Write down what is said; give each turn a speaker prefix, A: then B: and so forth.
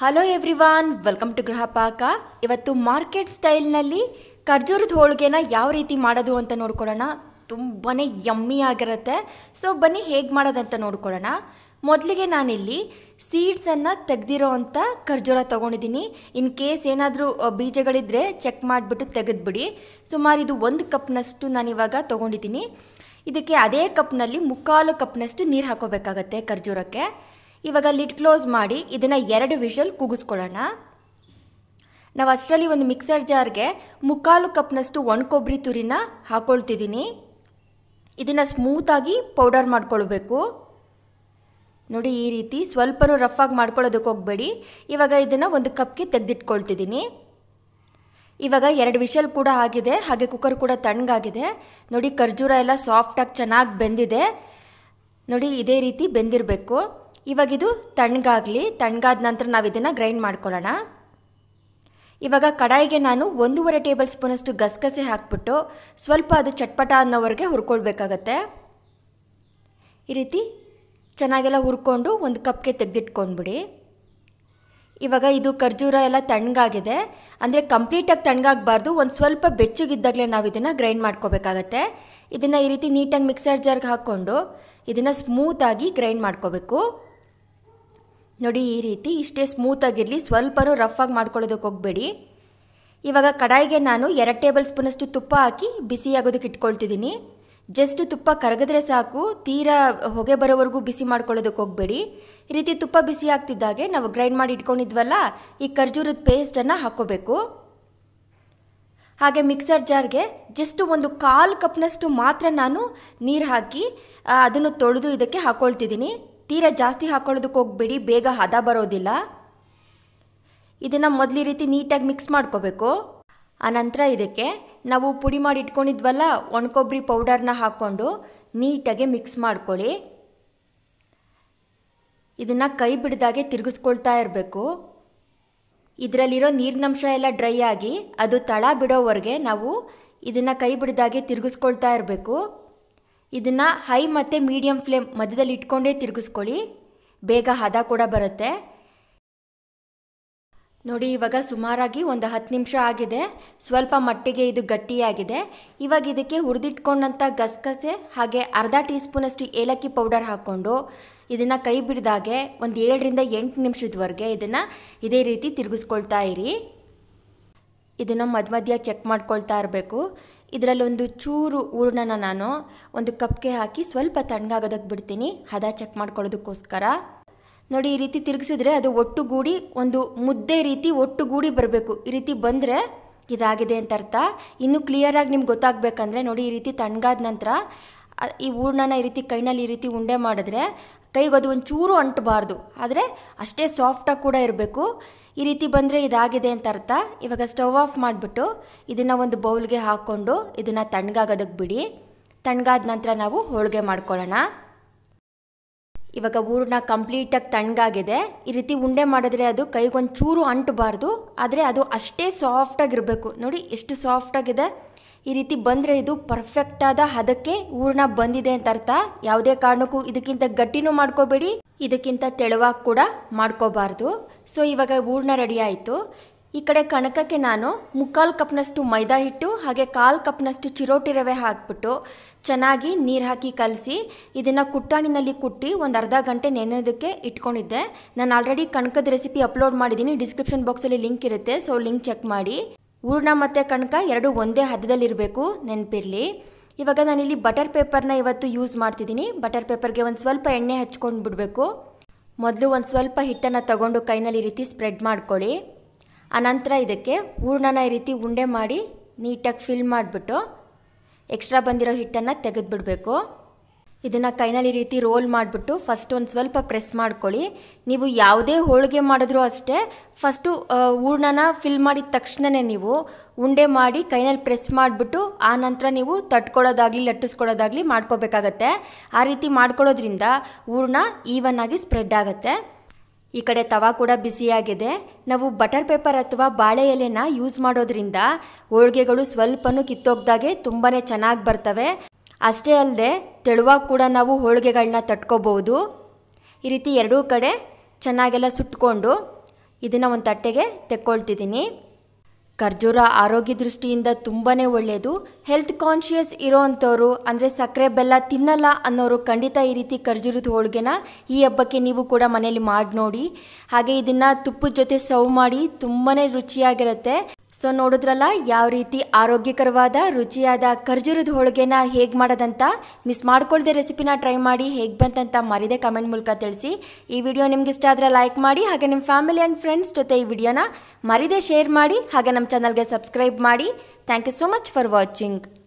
A: hello everyone welcome to Grihapaka ಇವತ್ತು market ಸ್ಟೈಲ್ನಲ್ಲಿ ಖರ್ಜೂರದ ಹೋಳಿಗೆನ ಯಾವ ರೀತಿ ಮಾಡೋದು ಅಂತ ನೋಡ್ಕೊಳ್ಳೋಣ ತುಂಬಾ ಯಮ್ಮಿ ಆಗಿರುತ್ತೆ ಸೊ ಬನ್ನಿ ಹೇಗೆ ಮಾಡೋದಂತ ನೋಡ್ಕೊಳ್ಳೋಣ ಮೊದಲಿಗೆ ನಾನಿಲ್ಲಿ ಸೀಡ್ಸನ್ನು ತೆಗೆದಿರೋ ಅಂತ ಖರ್ಜೂರ ತೊಗೊಂಡಿದ್ದೀನಿ ಇನ್ ಕೇಸ್ ಏನಾದರೂ ಬೀಜಗಳಿದ್ದರೆ ಚೆಕ್ ಮಾಡಿಬಿಟ್ಟು ತೆಗೆದುಬಿಡಿ ಸುಮಾರು ಇದು ಒಂದು ಕಪ್ನಷ್ಟು ನಾನಿವಾಗ ತೊಗೊಂಡಿದ್ದೀನಿ ಇದಕ್ಕೆ ಅದೇ ಕಪ್ನಲ್ಲಿ ಮುಕ್ಕಾಲು ಕಪ್ನಷ್ಟು ನೀರು ಹಾಕೋಬೇಕಾಗತ್ತೆ ಖರ್ಜೂರಕ್ಕೆ ಇವಾಗ ಲಿಟ್ ಕ್ಲೋಸ್ ಮಾಡಿ ಇದನ್ನು ಎರಡು ವಿಷಲ್ ಕುಗಿಸ್ಕೊಳ್ಳೋಣ ನಾವು ಅಷ್ಟರಲ್ಲಿ ಒಂದು ಮಿಕ್ಸರ್ ಜಾರ್ಗೆ ಮುಕ್ಕಾಲು ಕಪ್ನಷ್ಟು ಒಣ ಕೊಬ್ಬರಿ ತುರಿನ ಹಾಕ್ಕೊಳ್ತಿದ್ದೀನಿ ಇದನ್ನು ಸ್ಮೂತಾಗಿ ಪೌಡರ್ ಮಾಡ್ಕೊಳ್ಬೇಕು ನೋಡಿ ಈ ರೀತಿ ಸ್ವಲ್ಪನೂ ರಫಾಗಿ ಮಾಡ್ಕೊಳ್ಳೋದಕ್ಕೆ ಹೋಗಬೇಡಿ ಇವಾಗ ಇದನ್ನು ಒಂದು ಕಪ್ಗೆ ತೆಗೆದಿಟ್ಕೊಳ್ತಿದ್ದೀನಿ ಇವಾಗ ಎರಡು ವಿಷಲ್ ಕೂಡ ಆಗಿದೆ ಹಾಗೆ ಕುಕ್ಕರ್ ಕೂಡ ತಣ್ಣಗಾಗಿದೆ ನೋಡಿ ಖರ್ಜೂರ ಎಲ್ಲ ಸಾಫ್ಟಾಗಿ ಚೆನ್ನಾಗಿ ಬೆಂದಿದೆ ನೋಡಿ ಇದೇ ರೀತಿ ಬೆಂದಿರಬೇಕು ಇವಾಗಿದು ತಣ್ಣಗಾಗಲಿ ತಣ್ಣಗಾದ ನಂತರ ನಾವು ಇದನ್ನು ಗ್ರೈಂಡ್ ಮಾಡ್ಕೊಳ್ಳೋಣ ಇವಾಗ ಕಡಾಯಿಗೆ ನಾನು ಒಂದೂವರೆ ಟೇಬಲ್ ಸ್ಪೂನಷ್ಟು ಗಸಗಸೆ ಹಾಕ್ಬಿಟ್ಟು ಸ್ವಲ್ಪ ಅದು ಚಟ್ಪಟ ಅನ್ನೋವರೆಗೆ ಹುರ್ಕೊಳ್ಬೇಕಾಗತ್ತೆ ಈ ರೀತಿ ಚೆನ್ನಾಗೆಲ್ಲ ಹುರ್ಕೊಂಡು ಒಂದು ಕಪ್ಗೆ ತೆಗೆದಿಟ್ಕೊಂಡ್ಬಿಡಿ ಇವಾಗ ಇದು ಖರ್ಜೂರ ಎಲ್ಲ ತಣ್ಣಗಾಗಿದೆ ಅಂದರೆ ಕಂಪ್ಲೀಟಾಗಿ ತಣ್ಣಗಾಗಬಾರ್ದು ಒಂದು ಸ್ವಲ್ಪ ಬೆಚ್ಚಗಿದ್ದಾಗಲೇ ನಾವು ಇದನ್ನು ಗ್ರೈಂಡ್ ಮಾಡ್ಕೋಬೇಕಾಗತ್ತೆ ಇದನ್ನು ಈ ರೀತಿ ನೀಟಾಗಿ ಮಿಕ್ಸರ್ ಜಾರ್ಗೆ ಹಾಕ್ಕೊಂಡು ಇದನ್ನು ಸ್ಮೂತಾಗಿ ಗ್ರೈಂಡ್ ಮಾಡ್ಕೋಬೇಕು ನೋಡಿ ಈ ರೀತಿ ಇಷ್ಟೇ ಸ್ಮೂತಾಗಿರಲಿ ಸ್ವಲ್ಪನೂ ಆಗಿ ಮಾಡ್ಕೊಳ್ಳೋದಕ್ಕೆ ಹೋಗಬೇಡಿ ಇವಾಗ ಕಡಾಯಿಗೆ ನಾನು ಎರಡು ಟೇಬಲ್ ಸ್ಪೂನಷ್ಟು ತುಪ್ಪ ಹಾಕಿ ಬಿಸಿಯಾಗೋದಕ್ಕೆ ಇಟ್ಕೊಳ್ತಿದ್ದೀನಿ ಜಸ್ಟ್ ತುಪ್ಪ ಕರಗಿದ್ರೆ ಸಾಕು ತೀರಾ ಹೊಗೆ ಬರೋವರೆಗೂ ಬಿಸಿ ಮಾಡ್ಕೊಳ್ಳೋದಕ್ಕೆ ಹೋಗಬೇಡಿ ಈ ರೀತಿ ತುಪ್ಪ ಬಿಸಿ ಆಗ್ತಿದ್ದಾಗೆ ನಾವು ಗ್ರೈಂಡ್ ಮಾಡಿ ಇಟ್ಕೊಂಡಿದ್ವಲ್ಲ ಈ ಖರ್ಜೂರದ ಪೇಸ್ಟನ್ನು ಹಾಕ್ಕೋಬೇಕು ಹಾಗೆ ಮಿಕ್ಸರ್ ಜಾರ್ಗೆ ಜಸ್ಟ್ ಒಂದು ಕಾಲು ಕಪ್ನಷ್ಟು ಮಾತ್ರ ನಾನು ನೀರು ಹಾಕಿ ಅದನ್ನು ತೊಳೆದು ಇದಕ್ಕೆ ಹಾಕ್ಕೊಳ್ತಿದ್ದೀನಿ ತೀರ ಜಾಸ್ತಿ ಹಾಕೊಳ್ಳೋದಕ್ಕೆ ಹೋಗ್ಬೇಡಿ ಬೇಗ ಹದ ಬರೋದಿಲ್ಲ ಇದನ್ನು ಮೊದಲೇ ರೀತಿ ನೀಟಾಗಿ ಮಿಕ್ಸ್ ಮಾಡ್ಕೋಬೇಕು ಆನಂತರ ಇದಕ್ಕೆ ನಾವು ಪುಡಿ ಮಾಡಿ ಇಟ್ಕೊಂಡಿದ್ವಲ್ಲ ಒಣಕೊಬ್ಬರಿ ಪೌಡರ್ನ ಹಾಕ್ಕೊಂಡು ನೀಟಾಗಿ ಮಿಕ್ಸ್ ಮಾಡ್ಕೊಳ್ಳಿ ಇದನ್ನು ಕೈ ಬಿಡ್ದಾಗೆ ತಿರುಗಿಸ್ಕೊಳ್ತಾ ಇರಬೇಕು ಇದರಲ್ಲಿರೋ ನೀರಿನಂಶ ಎಲ್ಲ ಡ್ರೈ ಆಗಿ ಅದು ತಳ ಬಿಡೋವರೆಗೆ ನಾವು ಇದನ್ನು ಕೈ ಬಿಡ್ದಾಗೆ ತಿರುಗಿಸ್ಕೊಳ್ತಾ ಇರಬೇಕು ಇದನ್ನು ಹೈ ಮತ್ತು ಮೀಡಿಯಮ್ ಫ್ಲೇಮ್ ಮಧ್ಯದಲ್ಲಿ ಇಟ್ಕೊಂಡೇ ತಿರುಗಿಸ್ಕೊಳ್ಳಿ ಬೇಗ ಹದ ಕೂಡ ಬರುತ್ತೆ ನೋಡಿ ಇವಾಗ ಸುಮಾರಾಗಿ ಒಂದು ಹತ್ತು ನಿಮಿಷ ಆಗಿದೆ ಸ್ವಲ್ಪ ಮಟ್ಟಿಗೆ ಇದು ಗಟ್ಟಿಯಾಗಿದೆ ಇವಾಗ ಇದಕ್ಕೆ ಹುರಿದಿಟ್ಕೊಂಡಂಥ ಗಸಗಸೆ ಹಾಗೆ ಅರ್ಧ ಟೀ ಸ್ಪೂನಷ್ಟು ಏಲಕ್ಕಿ ಪೌಡರ್ ಹಾಕ್ಕೊಂಡು ಇದನ್ನು ಕೈ ಬಿಡಿದಾಗೆ ಒಂದು ಏಳರಿಂದ ಎಂಟು ನಿಮಿಷದವರೆಗೆ ಇದನ್ನು ಇದೇ ರೀತಿ ತಿರುಗಿಸ್ಕೊಳ್ತಾ ಇರಿ ಇದನ್ನು ಮಧ್ಯ ಮಧ್ಯ ಚೆಕ್ ಮಾಡ್ಕೊಳ್ತಾ ಇರಬೇಕು ಇದರಲ್ಲೊಂದು ಚೂರು ಹೂರ್ಣನ ನಾನು ಒಂದು ಕಪ್ಗೆ ಹಾಕಿ ಸ್ವಲ್ಪ ತಣ್ಣಗಾಗೋದಕ್ಕೆ ಬಿಡ್ತೀನಿ ಹದ ಚೆಕ್ ಮಾಡ್ಕೊಳ್ಳೋದಕ್ಕೋಸ್ಕರ ನೋಡಿ ಈ ರೀತಿ ತಿರುಗಿಸಿದ್ರೆ ಅದು ಒಟ್ಟುಗೂಡಿ ಒಂದು ಮುದ್ದೆ ರೀತಿ ಒಟ್ಟುಗೂಡಿ ಬರಬೇಕು ಈ ರೀತಿ ಬಂದರೆ ಇದಾಗಿದೆ ಅಂತ ಅರ್ಥ ಇನ್ನೂ ಕ್ಲಿಯರಾಗಿ ನಿಮ್ಗೆ ಗೊತ್ತಾಗಬೇಕಂದ್ರೆ ನೋಡಿ ಈ ರೀತಿ ತಣ್ಣಗಾದ ನಂತರ ಈ ಹೂರ್ಣನ ಈ ರೀತಿ ಕೈನಲ್ಲಿ ಈ ರೀತಿ ಉಂಡೆ ಮಾಡಿದ್ರೆ ಕೈಗೆ ಅದು ಒಂದು ಚೂರು ಅಂಟಬಾರ್ದು ಆದರೆ ಅಷ್ಟೇ ಸಾಫ್ಟಾಗಿ ಕೂಡ ಇರಬೇಕು ಈ ರೀತಿ ಬಂದರೆ ಇದಾಗಿದೆ ಅಂತ ಅರ್ಥ ಇವಾಗ ಸ್ಟವ್ ಆಫ್ ಮಾಡಿಬಿಟ್ಟು ಇದನ್ನು ಒಂದು ಬೌಲ್ಗೆ ಹಾಕ್ಕೊಂಡು ಇದನ್ನು ತಣ್ಣಗಾಗೋದಕ್ಕೆ ಬಿಡಿ ತಣ್ಣಗಾದ ನಂತರ ನಾವು ಹೋಳಿಗೆ ಮಾಡ್ಕೊಳ್ಳೋಣ ಇವಾಗ ಹೂರಣ ಕಂಪ್ಲೀಟಾಗಿ ತಣ್ಣಗಾಗಿದೆ ಈ ರೀತಿ ಉಂಡೆ ಮಾಡಿದ್ರೆ ಅದು ಚೂರು ಅಂಟಬಾರ್ದು ಆದರೆ ಅದು ಅಷ್ಟೇ ಸಾಫ್ಟಾಗಿರಬೇಕು ನೋಡಿ ಎಷ್ಟು ಸಾಫ್ಟಾಗಿದೆ ಈ ರೀತಿ ಬಂದರೆ ಇದು ಪರ್ಫೆಕ್ಟಾದ ಹದಕ್ಕೆ ಹೂರ್ಣ ಬಂದಿದೆ ಅಂತ ಅರ್ಥ ಯಾವುದೇ ಕಾರಣಕ್ಕೂ ಇದಕ್ಕಿಂತ ಗಟ್ಟಿನೂ ಮಾಡ್ಕೋಬೇಡಿ ಇದಕ್ಕಿಂತ ತೆಳುವಾಗಿ ಕೂಡ ಮಾಡ್ಕೋಬಾರ್ದು ಸೊ ಇವಾಗ ಹೂರ್ಣ ರೆಡಿ ಆಯಿತು ಈ ಕಡೆ ಕಣಕಕ್ಕೆ ನಾನು ಮುಕ್ಕಾಲು ಕಪ್ನಷ್ಟು ಮೈದಾ ಹಿಟ್ಟು ಹಾಗೆ ಕಾಲು ಕಪ್ನಷ್ಟು ಚಿರೋಟಿ ರವೆ ಹಾಕ್ಬಿಟ್ಟು ಚೆನ್ನಾಗಿ ನೀರು ಹಾಕಿ ಕಲಸಿ ಇದನ್ನು ಕುಟ್ಟಾಣಿನಲ್ಲಿ ಕುಟ್ಟಿ ಒಂದು ಅರ್ಧ ಗಂಟೆ ನೆನೆಯೋದಕ್ಕೆ ಇಟ್ಕೊಂಡಿದ್ದೆ ನಾನು ಆಲ್ರೆಡಿ ಕಣಕದ ರೆಸಿಪಿ ಅಪ್ಲೋಡ್ ಮಾಡಿದ್ದೀನಿ ಡಿಸ್ಕ್ರಿಪ್ಷನ್ ಬಾಕ್ಸಲ್ಲಿ ಲಿಂಕ್ ಇರುತ್ತೆ ಸೊ ಲಿಂಕ್ ಚೆಕ್ ಮಾಡಿ ಹೂರ್ಣ ಮತ್ತು ಕಣಕ ಎರಡು ಒಂದೇ ಹದದಲ್ಲಿರಬೇಕು ನೆನಪಿರಲಿ ಇವಾಗ ನಾನಿಲ್ಲಿ ಬಟರ್ ಪೇಪರ್ನ ಇವತ್ತು ಯೂಸ್ ಮಾಡ್ತಿದ್ದೀನಿ ಬಟರ್ ಪೇಪರ್ಗೆ ಒಂದು ಸ್ವಲ್ಪ ಎಣ್ಣೆ ಹಚ್ಕೊಂಡು ಬಿಡಬೇಕು ಮೊದಲು ಒಂದು ಸ್ವಲ್ಪ ಹಿಟ್ಟನ್ನು ತಗೊಂಡು ಕೈನಲ್ಲಿ ಈ ರೀತಿ ಸ್ಪ್ರೆಡ್ ಮಾಡ್ಕೊಳ್ಳಿ ಆನಂತರ ಇದಕ್ಕೆ ಹೂರ್ಣನ ಈ ರೀತಿ ಉಂಡೆ ಮಾಡಿ ನೀಟಾಗಿ ಫಿಲ್ ಮಾಡಿಬಿಟ್ಟು ಎಕ್ಸ್ಟ್ರಾ ಬಂದಿರೋ ಹಿಟ್ಟನ್ನು ತೆಗೆದುಬಿಡಬೇಕು ಇದನ್ನು ಕೈನಲ್ಲಿ ರೀತಿ ರೋಲ್ ಮಾಡಿಬಿಟ್ಟು ಫಸ್ಟ್ ಒಂದು ಸ್ವಲ್ಪ ಪ್ರೆಸ್ ಮಾಡ್ಕೊಳ್ಳಿ ನೀವು ಯಾವುದೇ ಹೋಳಿಗೆ ಮಾಡಿದ್ರೂ ಅಷ್ಟೇ ಫಸ್ಟು ಹೂರ್ಣನ ಫಿಲ್ ಮಾಡಿದ ತಕ್ಷಣವೇ ನೀವು ಉಂಡೆ ಮಾಡಿ ಕೈನಲ್ಲಿ ಪ್ರೆಸ್ ಮಾಡಿಬಿಟ್ಟು ಆ ನಂತರ ನೀವು ತಟ್ಕೊಳ್ಳೋದಾಗಲಿ ಲಟ್ಟಿಸ್ಕೊಳ್ಳೋದಾಗಲಿ ಮಾಡ್ಕೋಬೇಕಾಗತ್ತೆ ಆ ರೀತಿ ಮಾಡ್ಕೊಳ್ಳೋದ್ರಿಂದ ಹೂರ್ಣ ಈವನ್ ಆಗಿ ಸ್ಪ್ರೆಡ್ ಆಗುತ್ತೆ ಈ ಕಡೆ ತವಾ ಕೂಡ ಬಿಸಿಯಾಗಿದೆ ನಾವು ಬಟರ್ ಪೇಪರ್ ಅಥವಾ ಬಾಳೆ ಎಲೆನ ಯೂಸ್ ಮಾಡೋದ್ರಿಂದ ಹೋಳಿಗೆಗಳು ಸ್ವಲ್ಪನೂ ಕಿತ್ತೋಗ್ದಾಗೆ ತುಂಬಾ ಚೆನ್ನಾಗಿ ಬರ್ತವೆ ಅಷ್ಟೇ ಅಲ್ಲದೆ ತೆಳುವಾಗ ಕೂಡ ನಾವು ಹೋಳಿಗೆಗಳನ್ನ ತಟ್ಕೋಬೋದು ಈ ರೀತಿ ಎರಡೂ ಕಡೆ ಚೆನ್ನಾಗೆಲ್ಲ ಸುಟ್ಕೊಂಡು ಇದನ್ನು ಒಂದು ತಟ್ಟೆಗೆ ತೆಕ್ಕೊಳ್ತಿದ್ದೀನಿ ಖರ್ಜೂರ ಆರೋಗ್ಯ ದೃಷ್ಟಿಯಿಂದ ತುಂಬಾ ಒಳ್ಳೆಯದು ಹೆಲ್ತ್ ಕಾನ್ಷಿಯಸ್ ಇರೋ ಅಂಥವ್ರು ಅಂದರೆ ಸಕ್ಕರೆ ಬೆಲ್ಲ ತಿನ್ನಲ್ಲ ಅನ್ನೋರು ಖಂಡಿತ ಈ ರೀತಿ ಖರ್ಜೂರದ ಹೋಳಿಗೆನ ಈ ಹಬ್ಬಕ್ಕೆ ನೀವು ಕೂಡ ಮನೇಲಿ ಮಾಡಿ ನೋಡಿ ಹಾಗೆ ಇದನ್ನು ತುಪ್ಪದ ಜೊತೆ ಸರ್ವ್ ಮಾಡಿ ತುಂಬಾ ರುಚಿಯಾಗಿರುತ್ತೆ ಸೊ ನೋಡಿದ್ರಲ್ಲ ಯಾವ ರೀತಿ ಆರೋಗ್ಯಕರವಾದ ರುಚಿಯಾದ ಖರ್ಜೂರದ ಹೋಳಿಗೆನ ಹೇಗೆ ಮಾಡೋದಂತ ಮಿಸ್ ಮಾಡ್ಕೊಳ್ಳದೆ ರೆಸಿಪಿನ ಟ್ರೈ ಮಾಡಿ ಹೇಗೆ ಬಂತಂತ ಮರಿದೆ ಕಮೆಂಟ್ ಮೂಲಕ ತಿಳಿಸಿ ಈ ವಿಡಿಯೋ ನಿಮ್ಗೆ ಇಷ್ಟ ಆದರೆ ಲೈಕ್ ಮಾಡಿ ಹಾಗೆ ನಿಮ್ಮ ಫ್ಯಾಮಿಲಿ ಆ್ಯಂಡ್ ಫ್ರೆಂಡ್ಸ್ ಜೊತೆ ಈ ವಿಡಿಯೋನ ಮರಿದೆ ಶೇರ್ ಮಾಡಿ ಹಾಗೆ ನಮ್ಮ ಚಾನಲ್ಗೆ ಸಬ್ಸ್ಕ್ರೈಬ್ ಮಾಡಿ thank you so much for watching